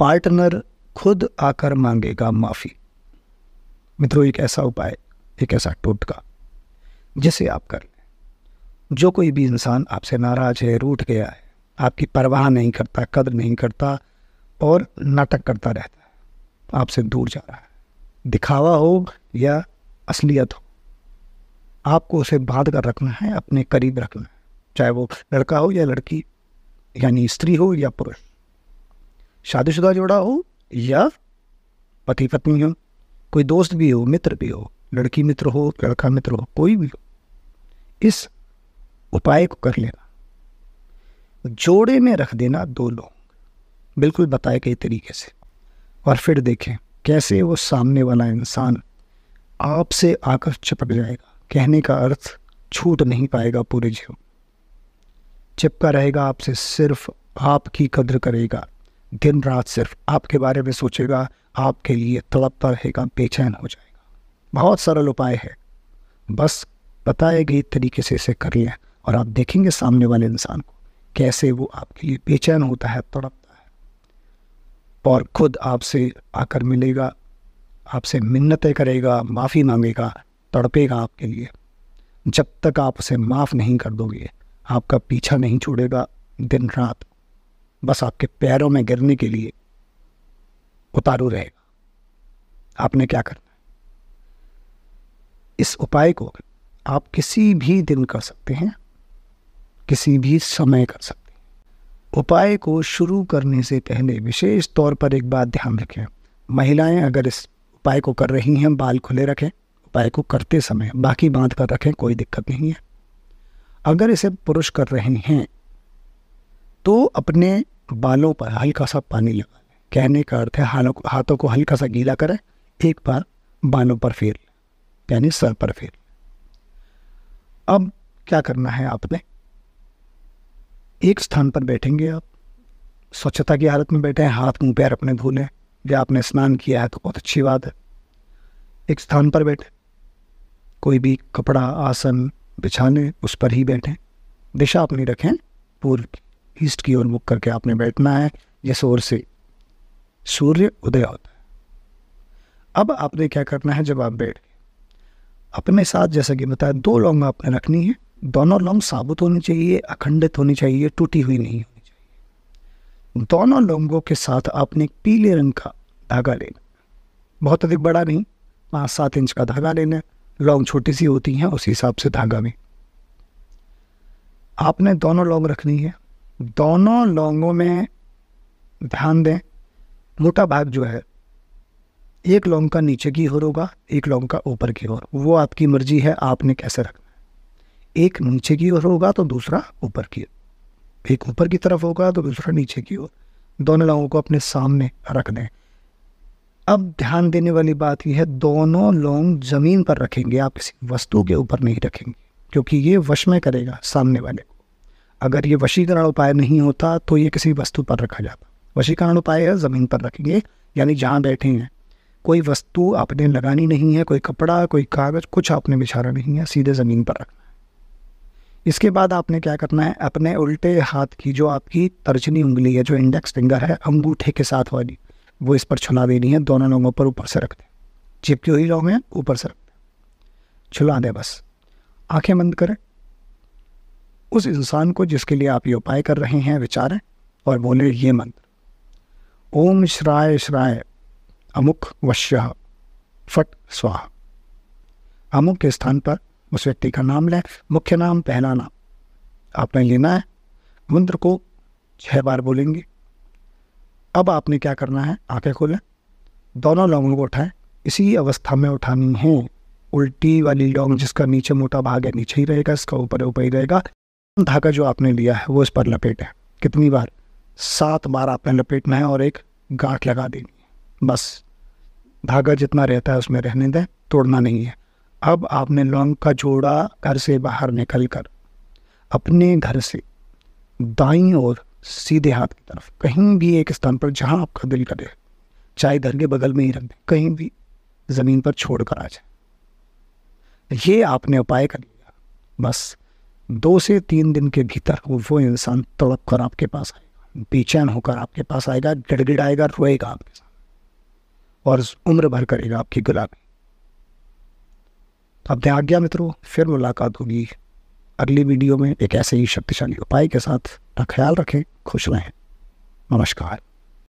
partner खुद आकर मांगेगा माफ़ी मित्रों एक ऐसा उपाय एक ऐसा टोटका जिसे आप कर लें जो कोई भी इंसान आपसे नाराज़ है रूठ गया है आपकी परवाह नहीं करता कदर नहीं करता और नाटक करता रहता है आपसे दूर जा रहा है दिखावा हो या असलियत हो आपको उसे बांध कर रखना है अपने करीब रखना है चाहे वो लड़का हो या लड़की यानी स्त्री हो या पुरुष शादीशुदा जोड़ा हो या पति पत्नी हो कोई दोस्त भी हो मित्र भी हो लड़की मित्र हो लड़का मित्र हो कोई भी हो इस उपाय को कर लेना जोड़े में रख देना दो लोग बिल्कुल बताए गए तरीके से और फिर देखें कैसे वो सामने वाला इंसान आपसे आकर चिपक जाएगा कहने का अर्थ छूट नहीं पाएगा पूरे जीवन चिपका रहेगा आपसे सिर्फ आपकी कद्र करेगा दिन रात सिर्फ आपके बारे में सोचेगा आपके लिए तड़पता रहेगा बेचैन हो जाएगा बहुत सरल उपाय है बस बताए गए तरीके से इसे कर लें और आप देखेंगे सामने वाले इंसान को कैसे वो आपके लिए बेचैन होता है तड़पता है और खुद आपसे आकर मिलेगा आपसे मिन्नतें करेगा माफ़ी मांगेगा तड़पेगा आपके लिए जब तक आप उसे माफ़ नहीं कर दोगे आपका पीछा नहीं छोड़ेगा दिन रात बस आपके पैरों में गिरने के लिए उतारू रहेगा आपने क्या करना है इस उपाय को आप किसी भी दिन कर सकते हैं किसी भी समय कर सकते हैं उपाय को शुरू करने से पहले विशेष तौर पर एक बात ध्यान रखें महिलाएं अगर इस उपाय को कर रही हैं बाल खुले रखें उपाय को करते समय बाकी बांध कर रखें कोई दिक्कत नहीं है अगर इसे पुरुष कर रहे हैं तो अपने बालों पर हल्का सा पानी लगा कहने का अर्थ है हालों हाथों को हल्का सा गीला करें एक बार बालों पर फेर लें यानी सर पर फेर लें अब क्या करना है आपने एक स्थान पर बैठेंगे आप स्वच्छता की हालत में बैठे हैं हाथ मुंह पैर अपने धो लें या आपने स्नान किया है तो बहुत अच्छी बात है एक स्थान पर बैठे कोई भी कपड़ा आसन बिछाने उस पर ही बैठें दिशा अपनी रखें पूर्व की ईस्ट की ओर मुख करके आपने बैठना है जिस ओर से सूर्य उदय होता है अब आपने क्या करना है जब आप बैठ गए अपने साथ जैसा कि बताया दो लौंग आपने रखनी है दोनों लौंग साबुत होनी चाहिए अखंडित होनी चाहिए टूटी हुई नहीं होनी चाहिए दोनों लौंगों के साथ आपने एक पीले रंग का धागा लेना बहुत अधिक बड़ा नहीं पाँच सात इंच का धागा लेना लौंग छोटी सी होती हैं उस हिसाब से धागा में आपने दोनों लौंग रखनी है दोनों लोंगों में ध्यान दें मोटा भाग जो है एक लौंग का नीचे की ओर होगा एक लौंग का ऊपर की ओर वो आपकी मर्जी है आपने कैसे रखना है एक नीचे की ओर होगा तो दूसरा ऊपर की ओर एक ऊपर की तरफ होगा तो दूसरा नीचे की ओर दोनों लौंगों को अपने सामने रख दें अब ध्यान देने वाली बात यह है दोनों लौंग जमीन पर रखेंगे आप किसी वस्तु के ऊपर नहीं रखेंगे क्योंकि ये वश में करेगा सामने वाले अगर ये वशीकरण उपाय नहीं होता तो ये किसी वस्तु पर रखा जाता वशीकरण उपाय है ज़मीन पर रखेंगे यानी जहाँ बैठे हैं कोई वस्तु आपने लगानी नहीं है कोई कपड़ा कोई कागज़ कुछ आपने बिछाना नहीं है सीधे ज़मीन पर रखना है इसके बाद आपने क्या करना है अपने उल्टे हाथ की जो आपकी तर्जनी उंगली है जो इंडेक्स फिंगर है अंगूठे के साथ वाली वो इस पर छुला देनी है दोनों लोगों पर ऊपर से रख दें चिपके हुई लोग हैं ऊपर से रख दें छुला दें बस आंखें बंद करें उस इंसान को जिसके लिए आप ये उपाय कर रहे हैं विचारें और बोले ये मंत्र ओम श्राय श्राय अमुक वश्य फट स्वाहा अमुक के स्थान पर उस व्यक्ति का नाम लें मुख्य नाम पहला नाम आपने लेना है मंत्र को छह बार बोलेंगे अब आपने क्या करना है आंखें खोलें दोनों लौंगों को उठाएं इसी अवस्था में उठानी है उल्टी वाली लौंग जिसका नीचे मोटा भाग है नीचे ही रहेगा इसका ऊपर ऊपर ही रहेगा धागा जो आपने लिया है वो इस पर लपेट है कितनी बार सात बार आपने लपेटना है और एक गांठ लगा देनी है बस धागा जितना रहता है उसमें रहने दें तोड़ना नहीं है अब आपने लौंग का जोड़ा घर से बाहर निकल कर अपने घर से दाई और सीधे हाथ की तरफ कहीं भी एक स्थान पर जहाँ आपका दिल करे चाहे घर के बगल में ही रख दें कहीं भी ज़मीन पर छोड़ कर आ जाए ये आपने उपाय कर लिया बस दो से तीन दिन के भीतर वो इंसान तड़प कर आपके पास आएगा बेचैन होकर आपके पास आएगा गिड़गिड़ाएगा रोएगा आपके साथ और उम्र भर करेगा आपकी अब ध्यान गया मित्रों फिर मुलाकात होगी अगली वीडियो में एक ऐसे ही शक्तिशाली उपाय के साथ ख्याल रखें खुश रहें नमस्कार